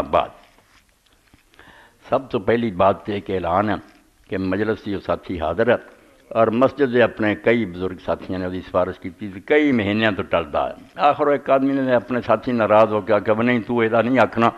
बाद सब तो पहली बात तो एक ऐलान है कि मजलस जो साथी हाजिर है और मस्जिद के अपने कई बुजुर्ग साथियों ने सिफारिश की थी कई महीनों तो टलता है आखिर एक आदमी ने अपने साथी नाराज़ हो गया कि नहीं तू यदा नहीं आखना